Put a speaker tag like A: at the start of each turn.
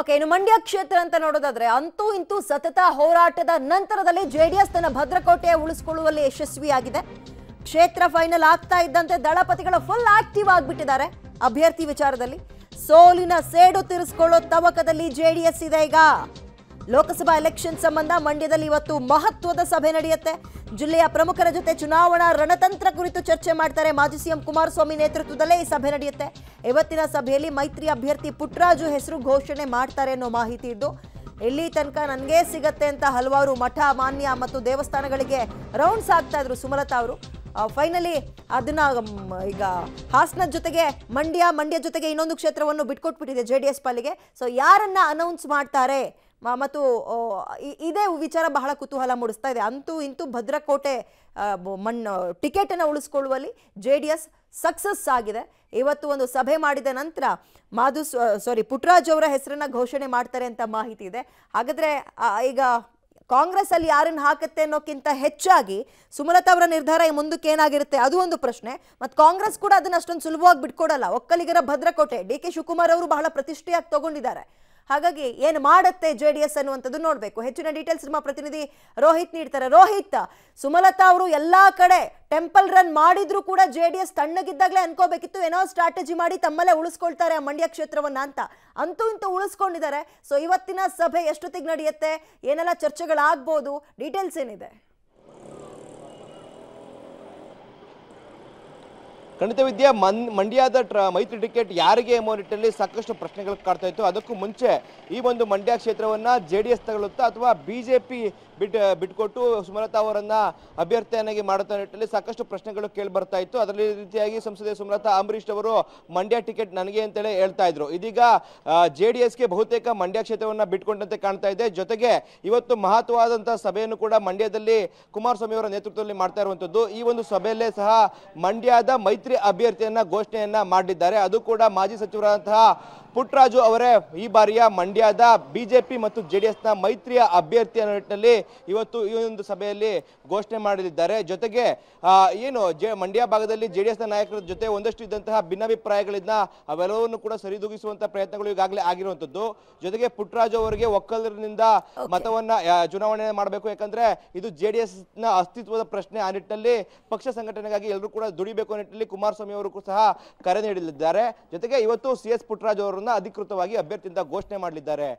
A: okay ಇನ್ನು ಮಂಡ್ಯ ಕ್ಷೇತ್ರ ಅಂತ ನೋಡೋದಾದ್ರೆ ಅಂತೂ ಇಂತೂ ಸತತ ಹೋರಾಟದ ನಂತರದಲ್ಲಿ ಜೆಡಿಎಸ್ ತನ್ನ ಭದ್ರಕೋಟೆ ಉಳಿಸಿಕೊಳ್ಳುವಲ್ಲಿ ಯಶಸ್ವಿಯಾಗಿದೆ ಕ್ಷೇತ್ರ ಫೈನಲ್ ಆಗ್ತಾ ಇದ್ದಂತೆ ದಳಪತಿಗಳು ಫುಲ್ ಆಕ್ಟಿವ್ ಆಗಿಬಿಟ್ಟಿದ್ದಾರೆ ಅಭ್ಯರ್ಥಿ ವಿಚಾರದಲ್ಲಿ ಸೋಲಿನ ಸೇಡು ತೀರಿಸಿಕೊಳ್ಳೋ ತವಕದಲ್ಲಿ ಜೆಡಿಎಸ್ ಇದೆ ಈಗ ಲೋಕಸಭಾ ಎಲೆಕ್ಷನ್ ಸಂಬಂಧ ಮಂಡ್ಯದಲ್ಲಿ ಇವತ್ತು ಮಹತ್ವದ ಸಭೆ ನಡೆಯುತ್ತೆ ಜಿಲ್ಲೆಯ ಪ್ರಮುಖರ ಜೊತೆ ಚುನಾವಣಾ ರಣತಂತ್ರ ಕುರಿತು ಚರ್ಚೆ ಮಾಡ್ತಾರೆ ಮಾಜಿ ಸಿಎಂ ಕುಮಾರಸ್ವಾಮಿ ನೇತೃತ್ವದಲ್ಲೇ ಈ ಸಭೆ ನಡೆಯುತ್ತೆ ಇವತ್ತಿನ ಸಭೆಯಲ್ಲಿ ಮೈತ್ರಿ ಅಭ್ಯರ್ಥಿ ಪುಟ್ಟರಾಜು ಹೆಸರು ಘೋಷಣೆ ಮಾಡ್ತಾರೆ ಅನ್ನೋ ಮಾಹಿತಿ ಇದ್ದು ಎಲ್ಲಿ ತನಕ ನನಗೇ ಸಿಗತ್ತೆ ಅಂತ ಹಲವಾರು ಮಠ ಮಾನ್ಯ ಮತ್ತು ದೇವಸ್ಥಾನಗಳಿಗೆ ರೌಂಡ್ಸ್ ಆಗ್ತಾ ಇದ್ರು ಸುಮಲತಾ ಅವರು ಫೈನಲಿ ಅದನ್ನ ಈಗ ಹಾಸನ ಜೊತೆಗೆ ಮಂಡ್ಯ ಮಂಡ್ಯ ಜೊತೆಗೆ ಇನ್ನೊಂದು ಕ್ಷೇತ್ರವನ್ನು ಬಿಟ್ಕೊಟ್ಬಿಟ್ಟಿದೆ ಜೆ ಡಿ ಎಸ್ ಪಾಲಿಗೆ ಸೊ ಯಾರನ್ನ ಅನೌನ್ಸ್ ಮಾಡ್ತಾರೆ ಮತ್ತು ಇದೇ ವಿಚಾರ ಬಹಳ ಕುತೂಹಲ ಮೂಡಿಸ್ತಾ ಇದೆ ಅಂತೂ ಇಂತೂ ಭದ್ರಕೋಟೆ ಮಣ್ಣು ಟಿಕೆಟನ್ನು ಉಳಿಸ್ಕೊಳ್ಳುವಲ್ಲಿ ಜೆ ಡಿ ಎಸ್ ಸಕ್ಸಸ್ ಆಗಿದೆ ಇವತ್ತು ಒಂದು ಸಭೆ ಮಾಡಿದ ನಂತರ ಮಾಧು ಸಾರಿ ಪುಟ್ರಾಜ್ ಅವರ ಹೆಸರನ್ನ ಘೋಷಣೆ ಮಾಡ್ತಾರೆ ಅಂತ ಮಾಹಿತಿ ಇದೆ ಹಾಗಾದರೆ ಈಗ ಕಾಂಗ್ರೆಸ್ ಅಲ್ಲಿ ಯಾರನ್ನ ಹಾಕುತ್ತೆ ಅನ್ನೋಕ್ಕಿಂತ ಹೆಚ್ಚಾಗಿ ಸುಮಲತಾ ಅವರ ನಿರ್ಧಾರ ಮುಂದಕ್ಕೆ ಏನಾಗಿರುತ್ತೆ ಅದು ಒಂದು ಪ್ರಶ್ನೆ ಮತ್ತು ಕಾಂಗ್ರೆಸ್ ಕೂಡ ಅದನ್ನ ಅಷ್ಟೊಂದು ಸುಲಭವಾಗಿ ಬಿಟ್ಕೊಡಲ್ಲ ಒಕ್ಕಲಿಗರ ಭದ್ರಕೋಟೆ ಡಿ ಕೆ ಶಿವಕುಮಾರ್ ಅವರು ಬಹಳ ಪ್ರತಿಷ್ಠೆಯಾಗಿ ತಗೊಂಡಿದ್ದಾರೆ ಹಾಗಾಗಿ ಏನು ಮಾಡುತ್ತೆ ಜೆ ಡಿ ಎಸ್ ಅನ್ನುವಂಥದ್ದು ನೋಡಬೇಕು ಹೆಚ್ಚಿನ ಡೀಟೇಲ್ಸ್ ನಮ್ಮ ಪ್ರತಿನಿಧಿ ರೋಹಿತ್ ನೀಡ್ತಾರೆ ರೋಹಿತ್ ಸುಮಲತಾ ಅವರು ಎಲ್ಲ ಕಡೆ ಟೆಂಪಲ್ ರನ್ ಮಾಡಿದ್ರು ಕೂಡ ಜೆ ಡಿ ಎಸ್ ತಣ್ಣಗಿದ್ದಾಗಲೇ ಅನ್ಕೋಬೇಕಿತ್ತು ಏನೋ ಸ್ಟ್ರಾಟಜಿ ಮಾಡಿ ತಮ್ಮಲ್ಲೇ ಉಳಿಸ್ಕೊಳ್ತಾರೆ ಆ ಮಂಡ್ಯ ಕ್ಷೇತ್ರವನ್ನ ಅಂತ ಅಂತೂ ಇಂತೂ ಉಳಿಸ್ಕೊಂಡಿದ್ದಾರೆ ಸೊ ಇವತ್ತಿನ ಸಭೆ ಎಷ್ಟೊತ್ತಿಗೆ ನಡೆಯುತ್ತೆ ಏನೆಲ್ಲ ಚರ್ಚೆಗಳಾಗ್ಬೋದು ಡೀಟೇಲ್ಸ್ ಏನಿದೆ
B: ಖಂಡಿತ ವಿದ್ಯೆ ಮನ್ ಮಂಡ್ಯದ ಟ್ರ ಮೈತ್ರಿ ಟಿಕೆಟ್ ಯಾರಿಗೆ ಎಂಬ ನಿಟ್ಟಿನಲ್ಲಿ ಸಾಕಷ್ಟು ಪ್ರಶ್ನೆಗಳು ಕಾಡ್ತಾ ಇತ್ತು ಅದಕ್ಕೂ ಮುಂಚೆ ಈ ಒಂದು ಮಂಡ್ಯ ಕ್ಷೇತ್ರವನ್ನು ಜೆ ಡಿ ಎಸ್ ತಗೊಳ್ಳುತ್ತಾ ಅಥವಾ ಬಿ ಜೆ ಪಿ ಬಿಟ್ಟು ಬಿಟ್ಕೊಟ್ಟು ಸುಮಲತಾ ಅವರನ್ನು ಅಭ್ಯರ್ಥಿಯನ್ನಾಗಿ ಮಾಡುತ್ತಾ ನಿಟ್ಟಿನಲ್ಲಿ ಸಾಕಷ್ಟು ಪ್ರಶ್ನೆಗಳು ಕೇಳಿಬರ್ತಾ ಇತ್ತು ಅದರಲ್ಲಿ ರೀತಿಯಾಗಿ ಸಂಸದೆ ಸುಮಲತಾ ಅಂಬರೀಶ್ ಅವರು ಮಂಡ್ಯ ಟಿಕೆಟ್ ನನಗೆ ಅಂತೇಳಿ ಹೇಳ್ತಾ ಇದ್ರು ಇದೀಗ ಜೆ ಡಿ ಎಸ್ಗೆ ಬಹುತೇಕ ಮಂಡ್ಯ ಕ್ಷೇತ್ರವನ್ನು ಬಿಟ್ಕೊಂಡಂತೆ ಕಾಣ್ತಾ ಇದೆ ಜೊತೆಗೆ ಇವತ್ತು ಮಹತ್ವವಾದಂಥ ಸಭೆಯನ್ನು ಕೂಡ ಮಂಡ್ಯದಲ್ಲಿ ಕುಮಾರಸ್ವಾಮಿ ಅವರ ನೇತೃತ್ವದಲ್ಲಿ ಮಾಡ್ತಾ ಇರುವಂಥದ್ದು ಈ ಒಂದು ಸಭೆಯಲ್ಲೇ ಸಹ ಮಂಡ್ಯದ ಮೈತ್ರಿ ಮೈತ್ರಿ ಅಭ್ಯರ್ಥಿಯನ್ನ ಘೋಷಣೆಯನ್ನ ಮಾಡಿದ್ದಾರೆ ಅದು ಕೂಡ ಮಾಜಿ ಸಚಿವರಾದಂತಹ ಪುಟ್ಟರಾಜು ಅವರೇ ಈ ಬಾರಿಯ ಮಂಡ್ಯದ ಬಿಜೆಪಿ ಮತ್ತು ಜೆ ಡಿ ಎಸ್ನ ಮೈತ್ರಿಯ ಅಭ್ಯರ್ಥಿ ಅನ್ನೋ ನಿಟ್ಟಿನಲ್ಲಿ ಇವತ್ತು ಈ ಒಂದು ಸಭೆಯಲ್ಲಿ ಘೋಷಣೆ ಮಾಡಲಿದ್ದಾರೆ ಜೊತೆಗೆ ಏನು ಜೆ ಮಂಡ್ಯ ಭಾಗದಲ್ಲಿ ಜೆ ಡಿ ಎಸ್ನ ನಾಯಕರ ಜೊತೆ ಒಂದಷ್ಟು ಇದ್ದಂತಹ ಭಿನ್ನಾಭಿಪ್ರಾಯಗಳಿಂದ ಅವೆಲ್ಲವನ್ನು ಕೂಡ ಸರಿದೂಗಿಸುವಂತಹ ಪ್ರಯತ್ನಗಳು ಈಗಾಗಲೇ ಆಗಿರುವಂಥದ್ದು ಜೊತೆಗೆ ಪುಟ್ಟರಾಜು ಅವರಿಗೆ ಒಕ್ಕಲರಿಂದ ಮತವನ್ನ ಚುನಾವಣೆ ಮಾಡಬೇಕು ಯಾಕಂದ್ರೆ ಇದು ಜೆ ಡಿ ಎಸ್ನ ಅಸ್ತಿತ್ವದ ಪ್ರಶ್ನೆ ಆ ನಿಟ್ಟಿನಲ್ಲಿ ಪಕ್ಷ ಸಂಘಟನೆಗಾಗಿ ಎಲ್ಲರೂ ಕೂಡ ದುಡಿಬೇಕು ನಿಟ್ಟಿನಲ್ಲಿ ಕುಮಾರಸ್ವಾಮಿ ಅವರು ಸಹ ಕರೆ ನೀಡಲಿದ್ದಾರೆ ಜೊತೆಗೆ ಇವತ್ತು ಸಿ ಎಸ್ ಪುಟ್ಟರಾಜ್ ಅವರನ್ನ ಅಧಿಕೃತವಾಗಿ ಅಭ್ಯರ್ಥಿಯಿಂದ ಘೋಷಣೆ ಮಾಡಲಿದ್ದಾರೆ